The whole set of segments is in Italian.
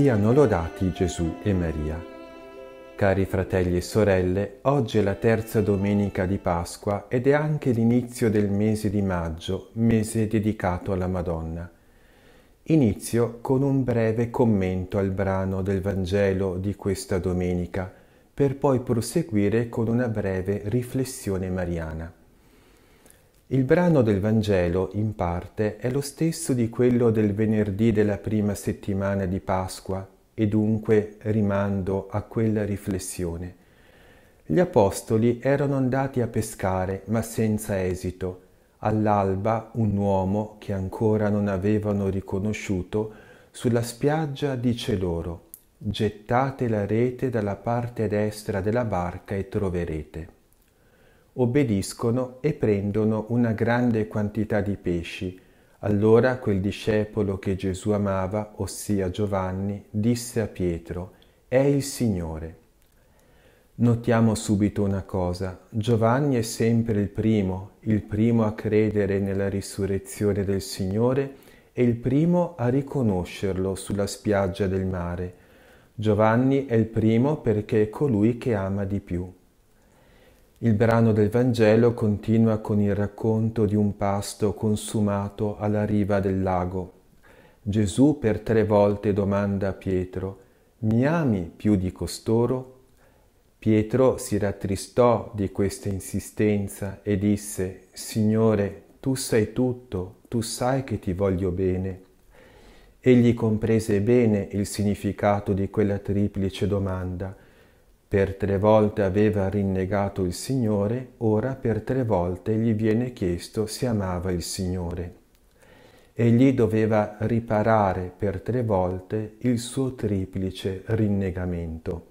Siano lodati Gesù e Maria. Cari fratelli e sorelle, oggi è la terza domenica di Pasqua ed è anche l'inizio del mese di maggio, mese dedicato alla Madonna. Inizio con un breve commento al brano del Vangelo di questa domenica, per poi proseguire con una breve riflessione mariana. Il brano del Vangelo, in parte, è lo stesso di quello del venerdì della prima settimana di Pasqua e dunque rimando a quella riflessione. Gli apostoli erano andati a pescare, ma senza esito. All'alba un uomo che ancora non avevano riconosciuto sulla spiaggia dice loro Gettate la rete dalla parte destra della barca e troverete obbediscono e prendono una grande quantità di pesci. Allora quel discepolo che Gesù amava, ossia Giovanni, disse a Pietro, è il Signore. Notiamo subito una cosa, Giovanni è sempre il primo, il primo a credere nella risurrezione del Signore e il primo a riconoscerlo sulla spiaggia del mare. Giovanni è il primo perché è colui che ama di più. Il brano del Vangelo continua con il racconto di un pasto consumato alla riva del lago. Gesù per tre volte domanda a Pietro, mi ami più di costoro? Pietro si rattristò di questa insistenza e disse, Signore, tu sai tutto, tu sai che ti voglio bene. Egli comprese bene il significato di quella triplice domanda, per tre volte aveva rinnegato il Signore, ora per tre volte gli viene chiesto se amava il Signore. Egli doveva riparare per tre volte il suo triplice rinnegamento.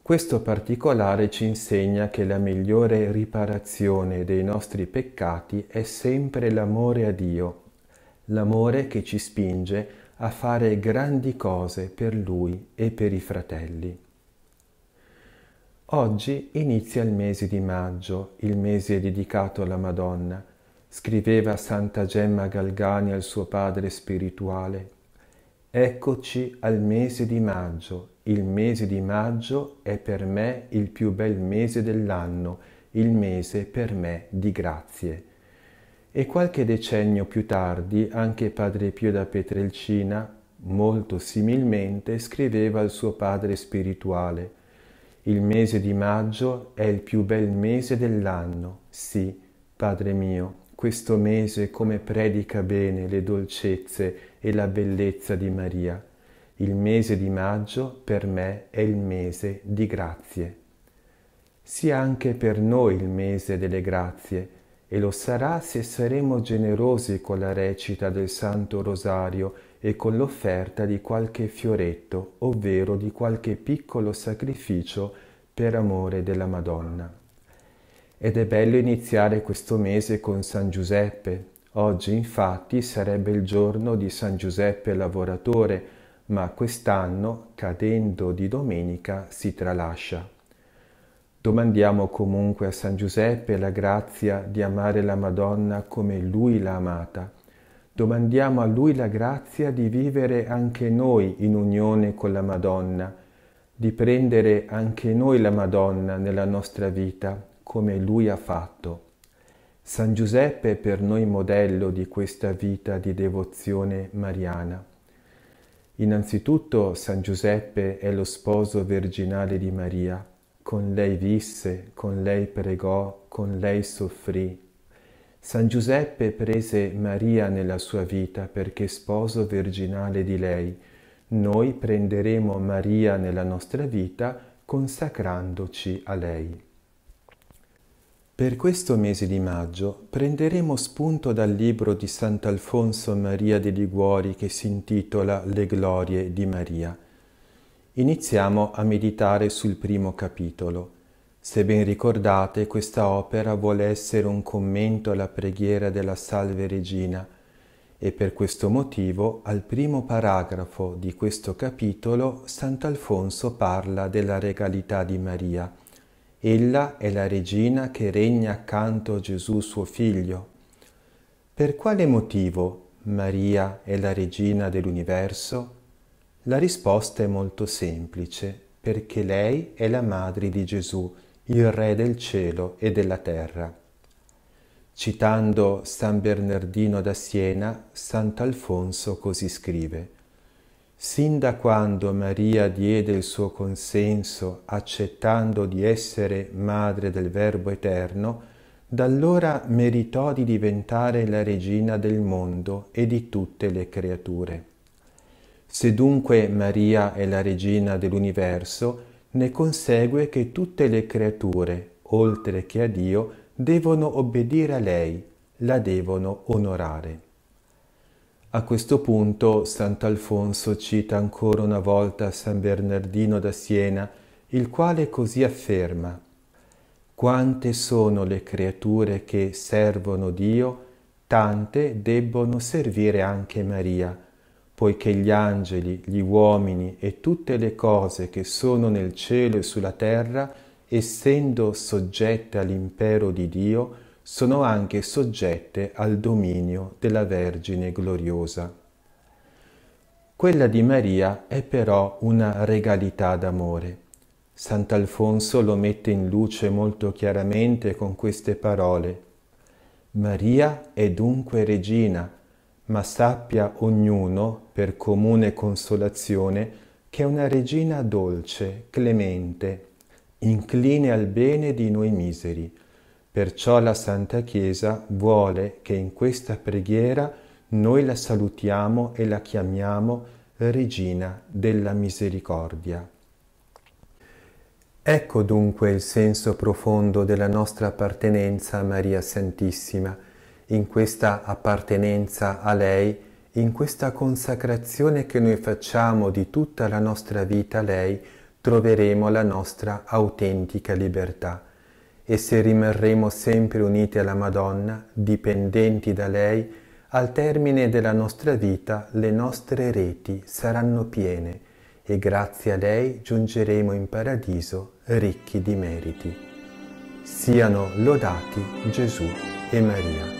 Questo particolare ci insegna che la migliore riparazione dei nostri peccati è sempre l'amore a Dio, l'amore che ci spinge a fare grandi cose per Lui e per i fratelli. Oggi inizia il mese di maggio, il mese dedicato alla Madonna, scriveva Santa Gemma Galgani al suo padre spirituale. Eccoci al mese di maggio, il mese di maggio è per me il più bel mese dell'anno, il mese per me di grazie. E qualche decennio più tardi anche padre Pio da Petrelcina, molto similmente, scriveva al suo padre spirituale – il mese di maggio è il più bel mese dell'anno. Sì, Padre mio, questo mese come predica bene le dolcezze e la bellezza di Maria. Il mese di maggio per me è il mese di grazie. Sia anche per noi il mese delle grazie e lo sarà se saremo generosi con la recita del Santo Rosario e con l'offerta di qualche fioretto, ovvero di qualche piccolo sacrificio per amore della Madonna. Ed è bello iniziare questo mese con San Giuseppe. Oggi infatti sarebbe il giorno di San Giuseppe lavoratore, ma quest'anno, cadendo di domenica, si tralascia. Domandiamo comunque a San Giuseppe la grazia di amare la Madonna come Lui l'ha amata. Domandiamo a Lui la grazia di vivere anche noi in unione con la Madonna, di prendere anche noi la Madonna nella nostra vita come Lui ha fatto. San Giuseppe è per noi modello di questa vita di devozione mariana. Innanzitutto San Giuseppe è lo sposo virginale di Maria con lei visse, con lei pregò, con lei soffrì. San Giuseppe prese Maria nella sua vita perché sposo virginale di lei. Noi prenderemo Maria nella nostra vita consacrandoci a lei. Per questo mese di maggio prenderemo spunto dal libro di Sant'Alfonso Maria de Liguori che si intitola Le glorie di Maria. Iniziamo a meditare sul primo capitolo. Se ben ricordate, questa opera vuole essere un commento alla preghiera della Salve Regina e per questo motivo al primo paragrafo di questo capitolo Sant'Alfonso parla della regalità di Maria. Ella è la regina che regna accanto a Gesù suo figlio. Per quale motivo Maria è la regina dell'universo? La risposta è molto semplice, perché lei è la madre di Gesù, il Re del cielo e della terra. Citando San Bernardino da Siena, Sant'Alfonso così scrive Sin da quando Maria diede il suo consenso accettando di essere madre del Verbo eterno, da allora meritò di diventare la regina del mondo e di tutte le creature. Se dunque Maria è la regina dell'universo, ne consegue che tutte le creature, oltre che a Dio, devono obbedire a lei, la devono onorare. A questo punto Sant'Alfonso cita ancora una volta San Bernardino da Siena, il quale così afferma Quante sono le creature che servono Dio, tante debbono servire anche Maria, poiché gli angeli, gli uomini e tutte le cose che sono nel cielo e sulla terra, essendo soggette all'impero di Dio, sono anche soggette al dominio della Vergine gloriosa. Quella di Maria è però una regalità d'amore. Sant'Alfonso lo mette in luce molto chiaramente con queste parole. Maria è dunque regina, ma sappia ognuno, per comune consolazione, che è una regina dolce, clemente, incline al bene di noi miseri. Perciò la Santa Chiesa vuole che in questa preghiera noi la salutiamo e la chiamiamo Regina della Misericordia. Ecco dunque il senso profondo della nostra appartenenza a Maria Santissima, in questa appartenenza a lei, in questa consacrazione che noi facciamo di tutta la nostra vita a lei, troveremo la nostra autentica libertà. E se rimarremo sempre uniti alla Madonna, dipendenti da lei, al termine della nostra vita le nostre reti saranno piene e grazie a lei giungeremo in paradiso ricchi di meriti. Siano lodati Gesù e Maria.